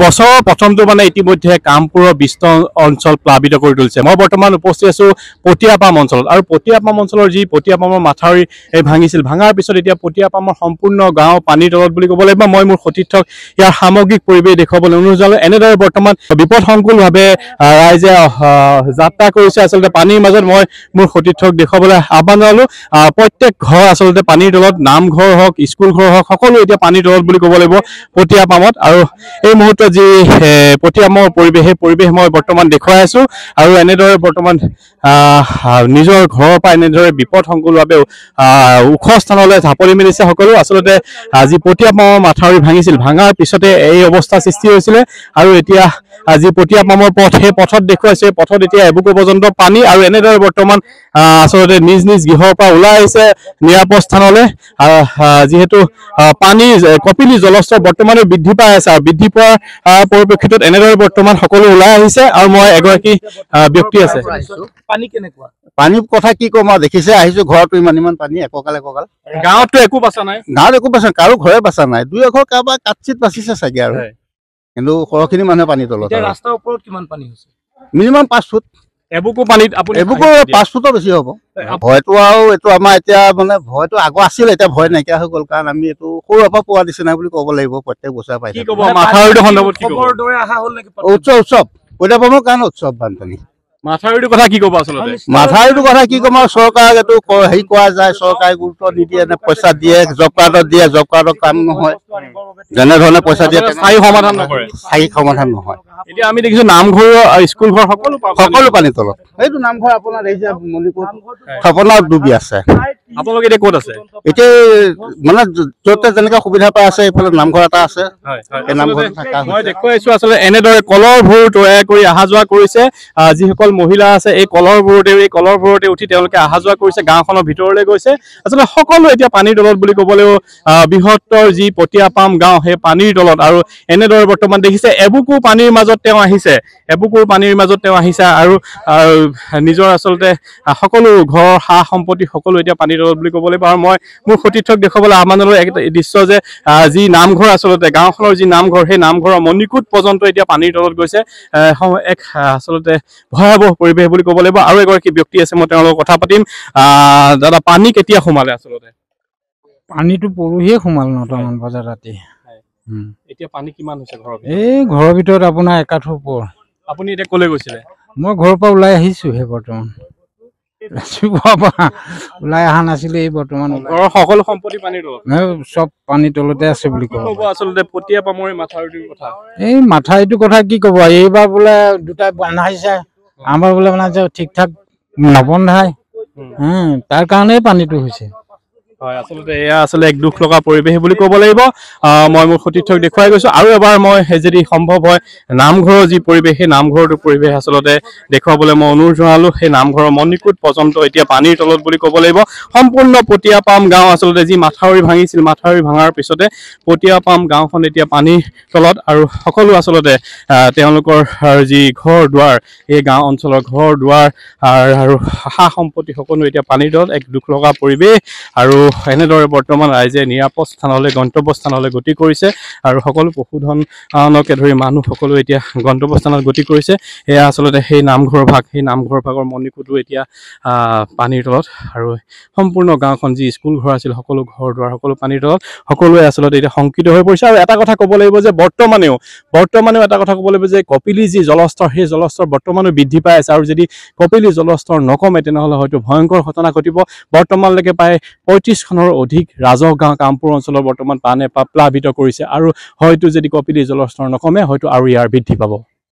বছৰৰ প্ৰথমটো মানে ইতিমধ্যে কামপুৰৰ বিস্ত অঞ্চল প্লাবিত কৰি তুলিছে মই বৰ্তমান উপস্থিত আছোঁ পতিয়াপাম অঞ্চলত আৰু পতিয়াপাম অঞ্চলৰ যি পতিয়াপামৰ মাথাউৰি এই ভাঙিছিল ভাঙাৰ পিছত এতিয়া পতিয়াপামৰ সম্পূৰ্ণ গাঁও পানীৰ তলত বুলি ক'ব লাগিব মই মোৰ সতীৰ্থক ইয়াৰ সামগ্ৰিক পৰিৱেশ দেখুৱাবলৈ অনুৰোধ জনালোঁ এনেদৰে বৰ্তমান বিপদ সংকুলভাৱে ৰাইজে যাত্ৰা কৰিছে আচলতে পানীৰ মাজত মই মোৰ সতীৰ্থক দেখুৱাবলৈ আহ্বান জনালোঁ প্ৰত্যেক ঘৰ আচলতে পানীৰ তলত নামঘৰ হওক স্কুল ঘৰ হওক সকলো এতিয়া পানীৰ তলত বুলি ক'ব লাগিব পতিয়াপামত আৰু এই মুহূৰ্ত উপযুক্ত যি পতিয়ামৰ পৰিৱেশ সেই পৰিৱেশ মই বৰ্তমান দেখুৱাই আছো আৰু এনেদৰে বৰ্তমান নিজৰ ঘৰৰ পৰা এনেদৰে বিপদ সংকুলৰ বাবে ওখ স্থানলৈ ঝাপৰি মেলিছে সকলো আচলতে যি পতিয়ামৰ মাথাউৰি ভাঙিছিল ভাঙাৰ পিছতে এই অৱস্থা সৃষ্টি হৈছিলে আৰু এতিয়া আজি পতিয়া পামৰ পথ সেই পথত দেখুৱাইছে পথত এতিয়া এবুকু পৰ্যন্ত পানী আৰু এনেদৰে বৰ্তমান আচলতে নিজ নিজ গৃহৰ পৰা ওলাই আহিছে নিৰাপদ স্থানলৈ যিহেতু পানী কপিলি জলস্তৰ বৰ্তমানে বৃদ্ধি পাই আছে আৰু বৃদ্ধি পোৱাৰ পৰিপ্ৰেক্ষিতত এনেদৰে বৰ্তমান সকলো ওলাই আহিছে আৰু মই এগৰাকী ব্যক্তি আছে পানী কেনেকুৱা পানীৰ কথা কি ক'ম আৰু দেখিছে আহিছো ঘৰতো ইমান ইমান পানী এককাল এককাল গাঁৱতো একো বাচা নাই গাঁৱত একো বাচা নাই কাৰো ঘৰে বাচা নাই দুই এঘৰ কাৰোবাৰ কাঠচিত বাচিছে চাগে আৰু কিন্তু সৰহখিনি মানুহে পানী তলত ৰাস্তাৰ ওপৰত কিমান পানী হৈছে মিনিমাম পাঁচ ফুট এবুকু পানীত আপুনি এবুকু পাঁচফুটৰ বেছি হ'ব ভয়টো আৰু এইটো আমাৰ এতিয়া মানে ভয়টো আগৰ আছিল এতিয়া ভয় নাইকিয়া হৈ গ'ল কাৰণ আমি এইটো সৰুৰে পৰা পোৱা নিচিনা বুলি ক'ব লাগিব প্ৰত্যেক বছৰে পাইছে উৎসৱ উৎসৱ কাৰণে উৎসৱ বানপানী মাথাউৰিটো কথা কি কবা আচলতে মাথাউৰিটো কথা হেৰি কৰা যায় চৰকাৰে গুৰুত্ব নিদিয়ে নে পইচা দিয়ে জব কাৰ্ডত দিয়ে জব কাৰ্ডৰ কাম নহয় যেনেধৰণে পইচা দিয়ে স্থায়ী সমাধান নকৰে স্থায়ী সমাধান নহয় এতিয়া আমি দেখিছো নামঘৰ স্কুল ঘৰ সকলো সকলো পানী তলত সেইটো নামঘৰ আপোনাৰ এই যে মণিপুৰ আপোনাৰ ডুবি আছে আপোনালোকে এতিয়া কত আছে এতিয়া মানে যত যেনেকে সুবিধা পাই আছে এইফালে নামঘৰ এটা আছে মই দেখুৱাইছো আচলতে এনেদৰে কলৰবোৰ তৈয়াৰ কৰি অহা যোৱা কৰিছে যিসকল মহিলা আছে এই কলৰবোৰতে এই কলৰবোৰতে উঠি তেওঁলোকে অহা যোৱা কৰিছে গাঁওখনৰ ভিতৰলৈ গৈছে আচলতে সকলো এতিয়া পানীৰ তলত বুলি ক'বলৈও বৃহত্তৰ যি পতিয়া পাম গাঁও সেই পানীৰ তলত আৰু এনেদৰে বৰ্তমান দেখিছে এবুকু পানীৰ মাজত তেওঁ আহিছে এবুকুৰ পানীৰ মাজত তেওঁ আহিছে আৰু নিজৰ আচলতে সকলো ঘৰ সা সম্পত্তি সকলো এতিয়া পানীৰ বুলি ক'ব লাগিব আৰু মই মোৰ সতীৰ্থক দেখুৱাবলৈ আহ্বানলৈ এক দৃশ্য যে যি নামঘৰ আচলতে গাঁওখনৰ যি নামঘৰ সেই নামঘৰৰ মণিকুট পৰ্যন্ত এতিয়া পানীৰ তলত গৈছে এক আচলতে ভয়াৱহ পৰিৱেশ বুলি ক'ব লাগিব আৰু এগৰাকী ব্যক্তি আছে মই তেওঁৰ কথা পাতিম দাদা পানী কেতিয়া সোমালে আচলতে পানীটো পৰহিয়ে সোমাল নটামান বজাত ৰাতি এতিয়া পানী কিমান হৈছে ঘৰৰ এই ঘৰৰ ভিতৰত আপোনাৰ একাঠো ওপৰ আপুনি এতিয়া ক'লৈ গৈছিলে মই ঘৰৰ পৰা ওলাই আহিছোঁহে বৰ্তমান ওলাই অহা নাছিলে এই বৰ্তমান ঘৰৰ সকলো সম্পত্তি পানীৰ চব পানীৰ তলতে আছে বুলি ক'ব আচলতে পতিয়া পামৰ মাথাউৰিটোৰ কথা এই মাথাউৰিটোৰ কথা কি ক'ব এইবাৰ বোলে দুটাই বান্ধাইছে আমাৰ বোলে বান্ধাইছে ঠিক ঠাক নবন্ধাই তাৰ কাৰণেই পানীটো হৈছে হয় আচলতে এয়া আচলতে এক দুখ লগা পৰিৱেশ বুলি ক'ব লাগিব মই মোৰ সতীৰ্থক দেখুৱাই গৈছোঁ আৰু এবাৰ মই যদি সম্ভৱ হয় নামঘৰৰ যি পৰিৱেশ সেই নামঘৰটো পৰিৱেশ আচলতে দেখুৱাবলৈ মই অনুৰোধ জনালোঁ সেই নামঘৰৰ মণিকোট পৰ্যন্ত এতিয়া পানীৰ তলত বুলি ক'ব লাগিব সম্পূৰ্ণ পতিয়া পাম গাঁও আচলতে যি মাথাউৰি ভাঙিছিল মাথাউৰি ভাঙাৰ পিছতে পতিয়া পাম গাঁওখন এতিয়া পানীৰ তলত আৰু সকলো আচলতে তেওঁলোকৰ যি ঘৰ দুৱাৰ এই গাঁও অঞ্চলৰ ঘৰ দুৱাৰ আৰু সা সম্পত্তি সকলো এতিয়া পানীৰ তলত এক দুখ লগা পৰিৱেশ আৰু এনেদৰে বৰ্তমান ৰাইজে নিৰাপদ স্থানলৈ গন্তব্য স্থানলৈ গতি কৰিছে আৰু সকলো পশুধনকে ধৰি মানুহ সকলো এতিয়া গন্তব্যস্থানত গতি কৰিছে সেয়া আচলতে সেই নামঘৰ ভাগ সেই নামঘৰ ভাগৰ মণিকোটো এতিয়া পানীৰ তলত আৰু সম্পূৰ্ণ গাঁওখন যি স্কুল ঘৰ আছিল সকলো ঘৰ দুৱাৰ সকলো পানীৰ তলত সকলোৱে আচলতে এতিয়া শংকিত হৈ পৰিছে আৰু এটা কথা ক'ব লাগিব যে বৰ্তমানেও বৰ্তমানেও এটা কথা ক'ব লাগিব যে কপিলি যি জলস্তৰ সেই জলস্তৰ বৰ্তমানো বৃদ্ধি পাই আছে আৰু যদি কপিলি জলস্তৰ নকমে তেনেহ'লে হয়তো ভয়ংকৰ ঘটনা ঘটিব বৰ্তমানলৈকে প্ৰায় পঁয়ত্ৰিছ খনৰ অধিক ৰাজহ গাঁও কামপুৰ অঞ্চলৰ বৰ্তমান পানে প্লাবিত কৰিছে আৰু হয়তো যদি কপিলী জলস্তৰ নকমে হয়তো আৰু ইয়াৰ বৃদ্ধি পাব